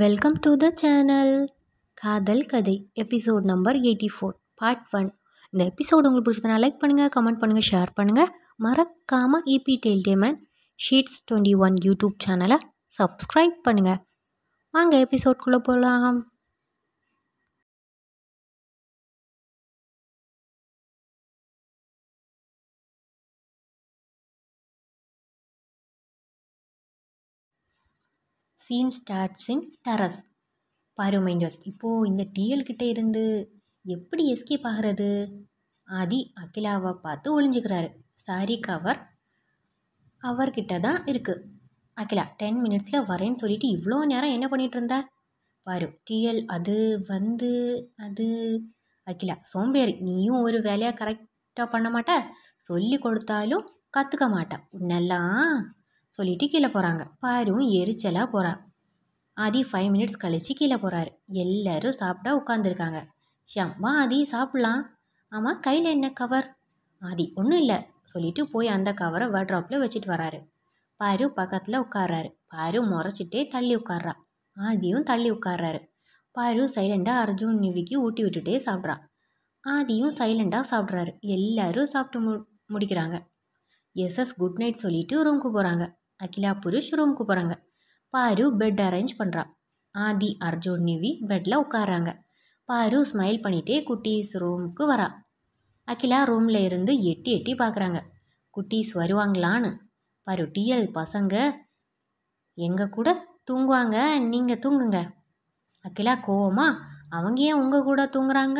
Welcome to the channel காதல் கதை episode number eighty four part one இந்த episode உங்களுக்கு பிடிச்சதுனா லைக் பண்ணுங்கள் கமெண்ட் பண்ணுங்கள் ஷேர் பண்ணுங்கள் மறக்காமல் இபி டெல்டேமன் ஷீட்ஸ் டுவெண்ட்டி ஒன் யூடியூப் சேனலை சப்ஸ்கிரைப் பண்ணுங்கள் வாங்க எபிசோட்குள்ளே போகலாம் சீன் ஸ்டார்ட்ஸ் இன் டெரஸ் பாரு மைண்டர்ஸ் இப்போது இந்த கிட்டே இருந்து எப்படி எஸ்கேப் ஆகிறது ஆதி அகிலாவை பார்த்து ஒளிஞ்சுக்கிறாரு சாரி கவர் அவர்கிட்ட தான் இருக்குது அகிலா டென் மினிட்ஸில் வரேன்னு சொல்லிவிட்டு இவ்வளோ நேரம் என்ன பண்ணிகிட்டு இருந்தா பாரு டிஎல் அது வந்து அது அகிலா சோம்பேறி நீயும் ஒரு வேலையாக கரெக்டாக பண்ண மாட்ட சொல்லி கொடுத்தாலும் கற்றுக்க மாட்டா உன்னெல்லாம் சொல்லிட்டு கீழே போகிறாங்க பாரும் எரிச்சலாக போகிறா ஆதி ஃபைவ் மினிட்ஸ் கழித்து கீழே போகிறாரு எல்லோரும் சாப்பிட்டா உட்காந்துருக்காங்க ஷியாம் வா ஆதி சாப்பிட்லாம் ஆமாம் கையில் என்ன கவர் ஆதி ஒன்றும் இல்லை சொல்லிட்டு போய் அந்த கவரை வட்ராப்பில் வச்சுட்டு வராரு பாரு பக்கத்தில் உட்கார்றாரு பாரு முறைச்சிட்டே தள்ளி உட்கார்றா ஆதியும் தள்ளி உட்கார்றாரு பாரு சைலண்டாக அர்ஜுன் நிவிக்கு ஊட்டி விட்டுட்டே சாப்பிட்றா ஆதியும் சைலண்டாக சாப்பிட்றாரு எல்லாரும் சாப்பிட்டு மு முடிக்கிறாங்க எஸ்எஸ் குட் நைட் சொல்லிவிட்டு ரூமுக்கு போகிறாங்க அகிலா புருஷ் ரூமுக்கு போகிறாங்க பாரு பெட் அரேஞ்ச் பண்ணுறான் ஆதி அர்ஜுன் நிவி பெட்டில் உட்காராங்க பாரு ஸ்மைல் பண்ணிகிட்டே குட்டீஸ் ரூமுக்கு வரா அகிலா ரூமில் இருந்து எட்டி எட்டி பார்க்குறாங்க குட்டீஸ் வருவாங்களான்னு பாரு டிஎல் பசங்க எங்கள் கூட தூங்குவாங்க நீங்கள் தூங்குங்க அகிலா கோவமா அவங்க ஏன் உங்கள் கூட தூங்குறாங்க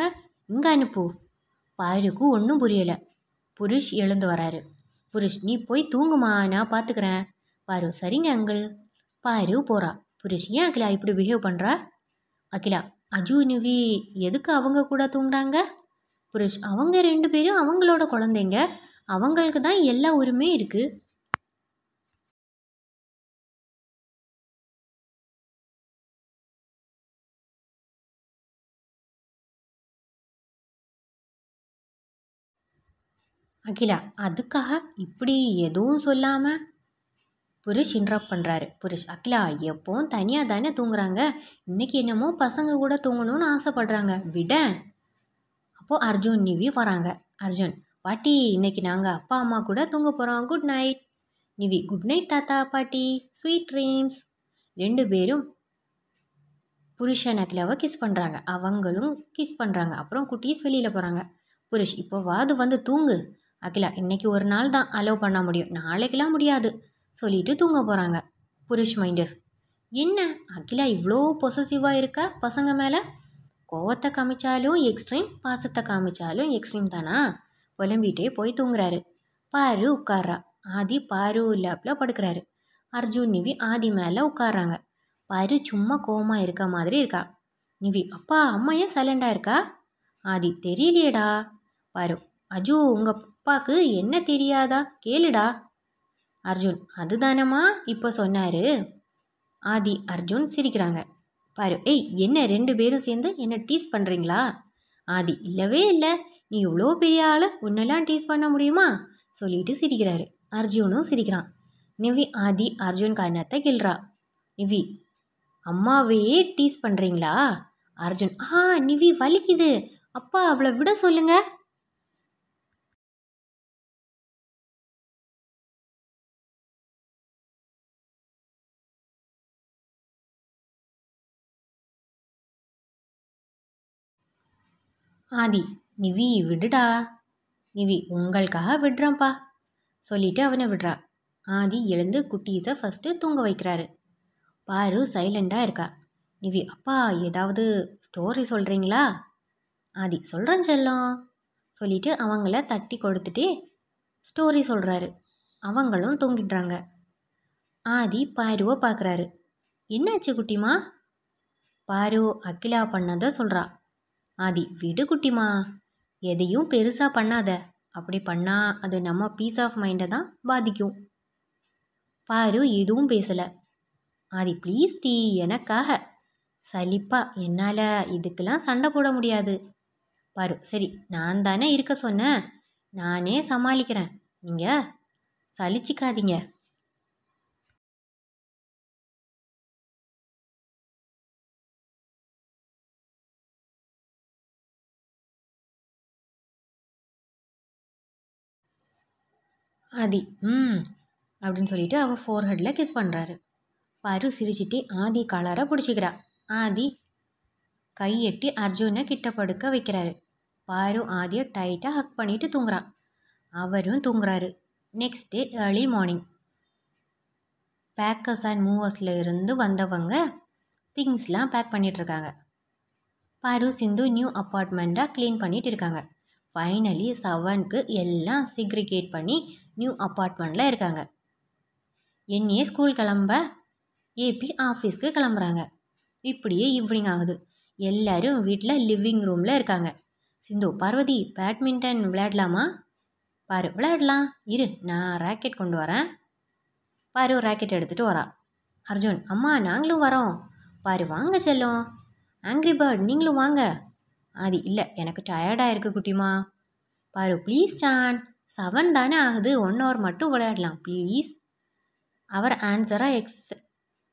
இங்கே அனுப்பு பாருக்கு ஒன்றும் புரியலை புருஷ் எழுந்து வராரு புருஷ் நீ போய் தூங்குமா நான் பார்த்துக்கிறேன் பாரு சரிங்க அங்கிள் பாரு போகிறா புருஷ் ஏன் அகிலா இப்படி பிஹேவ் பண்ணுறா அகிலா அஜு நிவி எதுக்கு அவங்க கூட தூங்குறாங்க புருஷ் அவங்க ரெண்டு பேரும் அவங்களோட குழந்தைங்க அவங்களுக்கு தான் எல்லா உரிமையும் இருக்குது அகிலா அதுக்காக இப்படி எதுவும் சொல்லாமல் புருஷ் இன்ட்ராப் பண்ணுறாரு புருஷ் அக்லா எப்போவும் தனியாக தானே தூங்குறாங்க இன்றைக்கி என்னமோ பசங்க கூட தூங்கணும்னு ஆசைப்படுறாங்க விட அப்போது அர்ஜுன் நிவி வராங்க அர்ஜுன் பாட்டி இன்னைக்கு நாங்கள் அப்பா அம்மா கூட தூங்க போகிறோம் good night Nivi good night தாத்தா பாட்டி ஸ்வீட் ட்ரீம்ஸ் ரெண்டு பேரும் புருஷன் அகிலாவை கிஸ் பண்ணுறாங்க அவங்களும் கிஸ் பண்ணுறாங்க அப்புறம் குட்டீஸ் வெளியில் போகிறாங்க புருஷ் இப்போ வாது வந்து தூங்கு அகிலா இன்றைக்கி ஒரு நாள் தான் அலோவ் பண்ண முடியும் நாளைக்கெல்லாம் முடியாது சொல்லிட்டு தூங்க போகிறாங்க புருஷ் மைண்டஸ் என்ன அகிலா இவ்வளோ பொசசிவாக இருக்கா பசங்க மேலே கோவத்தை காமிச்சாலும் எக்ஸ்ட்ரீம் பாசத்தை காமிச்சாலும் எக்ஸ்ட்ரீம் தானா புலம்பிகிட்டே போய் தூங்குறாரு பாரு உட்காரா ஆதி பாரு லேப்பில் படுக்கிறாரு அர்ஜுன் நிவி ஆதி மேலே உட்காராங்க பாரு சும்மா கோவமாக இருக்க மாதிரி இருக்கா நிவி அப்பா அம்மா ஏன் சைலண்டாக இருக்கா ஆதி தெரியலையேடா பாரு அஜு உங்கள் அப்பாவுக்கு என்ன தெரியாதா கேளுடா அர்ஜுன் அது தானம்மா இப்போ சொன்னார் ஆதி அர்ஜுன் சிரிக்கிறாங்க பாரு ஏய் என்ன ரெண்டு பேரும் சேர்ந்து என்ன டீஸ் பண்ணுறீங்களா ஆதி இல்லவே இல்லை நீ இவ்வளோ பெரிய ஆள் உன்னெல்லாம் டீஸ் பண்ண முடியுமா சொல்லிட்டு சிரிக்கிறாரு அர்ஜுனும் சிரிக்கிறான் நிவி ஆதி அர்ஜுன் காரணத்தை கில்றா நிவி அம்மாவே டீஸ் பண்ணுறீங்களா அர்ஜுன் ஆ நிவி வலிக்குது அப்பா அவளை விட சொல்லுங்கள் ஆதி நிவி விடுடா நிவி உங்களுக்காக விடுறான்ப்பா சொல்லிட்டு அவனை விடுறா ஆதி எழுந்து குட்டீஸை ஃபஸ்ட்டு தூங்க வைக்கிறாரு பாரு சைலண்டாக இருக்கா நிவி அப்பா ஏதாவது ஸ்டோரி சொல்கிறீங்களா ஆதி சொல்கிறேன் செல்லம் சொல்லிட்டு அவங்கள தட்டி கொடுத்துட்டு ஸ்டோரி சொல்கிறாரு அவங்களும் தூங்கிடுறாங்க ஆதி பாருவை பார்க்குறாரு என்னாச்சு குட்டிமா பாரு அகிலா பண்ணதை சொல்கிறா ஆதி விடு குட்டிமா எதையும் பெருசாக பண்ணாத அப்படி பண்ணால் அது நம்ம பீஸ் ஆஃப் மைண்டை தான் பாதிக்கும் பாரு எதுவும் பேசலை ஆதி ப்ளீஸ் டீ எனக்காக சலிப்பா என்னால் இதுக்கெல்லாம் சண்டை போட முடியாது பாரு சரி நான் தானே இருக்க சொன்னேன் நானே சமாளிக்கிறேன் நீங்கள் சலிச்சிக்காதீங்க ஆதி ம் அப்படின்னு சொல்லிட்டு அவள் ஃபோர் ஹெட்டில் கிஸ் பண்ணுறாரு பரு சிரிச்சிட்டு ஆதி கலரை பிடிச்சிக்கிறா ஆதி கையெட்டி அர்ஜுனை கிட்ட படுக்க வைக்கிறாரு பாரு ஆதியை டைட்டாக ஹக் பண்ணிட்டு தூங்குறான் அவரும் தூங்குறாரு next day early morning packers and மூவர்ஸில் இருந்து வந்தவங்க திங்ஸ்லாம் பேக் பண்ணிகிட்ருக்காங்க பாரு சிந்து நியூ அப்பார்ட்மெண்ட்டாக க்ளீன் பண்ணிகிட்டு இருக்காங்க ஃபைனலி செவனுக்கு எல்லாம் சீக்ரிகேட் பண்ணி நியூ அப்பார்ட்மெண்ட்டில் இருக்காங்க என்னையே ஸ்கூல் கிளம்ப ஏபி ஆஃபீஸ்க்கு கிளம்புறாங்க இப்படியே ஈவினிங் ஆகுது எல்லோரும் வீட்டில் லிவிங் ரூமில் இருக்காங்க சிந்து பார்வதி பேட்மிண்டன் விளையாடலாமா பாரு விளையாடலாம் இரு நான் ராக்கெட் கொண்டு வரேன் பாரு ராக்கெட் எடுத்துகிட்டு வரா அர்ஜுன் அம்மா நாங்களும் வரோம் பாரு வாங்க செல்லும் ஆங்க்ரி பேர்ட் நீங்களும் வாங்க ஆதி இல்லை எனக்கு டயர்டாக இருக்குது குட்டிமா பாரு ப்ளீஸ் சான் செவன் தானே ஆகுது ஒன் ஹவர் மட்டும் விளையாடலாம் ப்ளீஸ் அவர் ஆன்சராக எக்ஸ்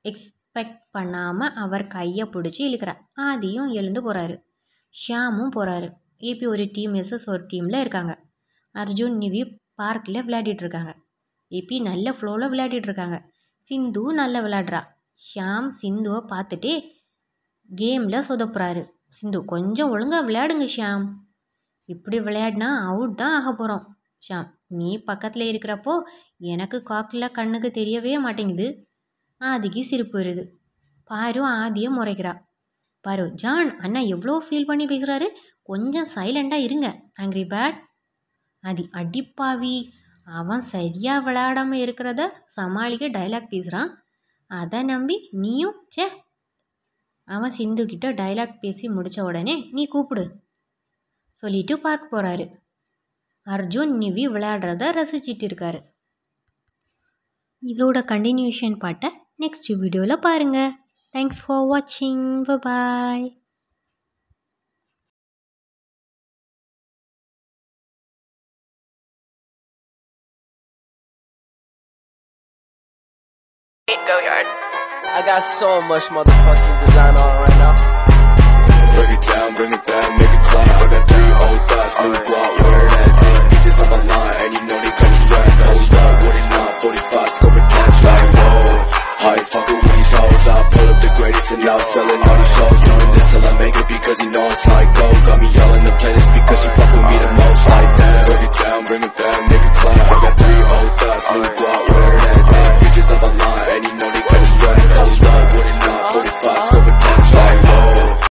எக்ஸ்பெக்ட் பண்ணாமல் அவர் கையை பிடிச்சி இழுக்கிறார் ஆதியும் எழுந்து போகிறாரு ஷியாமும் போகிறாரு ஏபி ஒரு டீம் எஸ்எஸ் ஒரு டீமில் இருக்காங்க அர்ஜுன் நிவி பார்க்கில் விளையாடிட்டுருக்காங்க ஏபி நல்ல ஃப்ளோவில் விளையாடிட்டுருக்காங்க சிந்து நல்லா விளையாடுறா ஷியாம் சிந்துவை பார்த்துட்டே கேமில் சொதப்புறாரு சிந்து கொஞ்சம் ஒழுங்காக விளையாடுங்க ஷியாம் இப்படி விளையாடினா அவுட் தான் ஆக போகிறோம் ஷியாம் நீ பக்கத்தில் இருக்கிறப்போ எனக்கு காக்கில் கண்ணுக்கு தெரியவே மாட்டேங்குது ஆதிக்கு சிரிப்பு வருது பாரு ஆதியை முறைக்கிறா பாரு ஜான் அண்ணா எவ்வளோ ஃபீல் பண்ணி பேசுகிறாரு கொஞ்சம் சைலண்டாக இருங்க ஆங்க்ரி பேட் ஆதி அடிப்பாவி அவன் சரியாக விளையாடாமல் இருக்கிறத சமாளிக்க டைலாக் பேசுகிறான் அதை நம்பி நீயும் சே அவன் சிந்து கிட்ட டைலாக் பேசி முடித்த உடனே நீ கூப்பிடு சொல்லிட்டு பார்க் போகிறாரு அர்ஜுன் நிவி விளையாடுறத ரசிச்சிட்டு இருக்காரு இதோட கண்டினியூஷன் பாட்டை நெக்ஸ்ட் வீடியோவில் பாருங்கள் தேங்க்ஸ் ஃபார் வாட்சிங் பாய் I got so much motherfucking design on right now.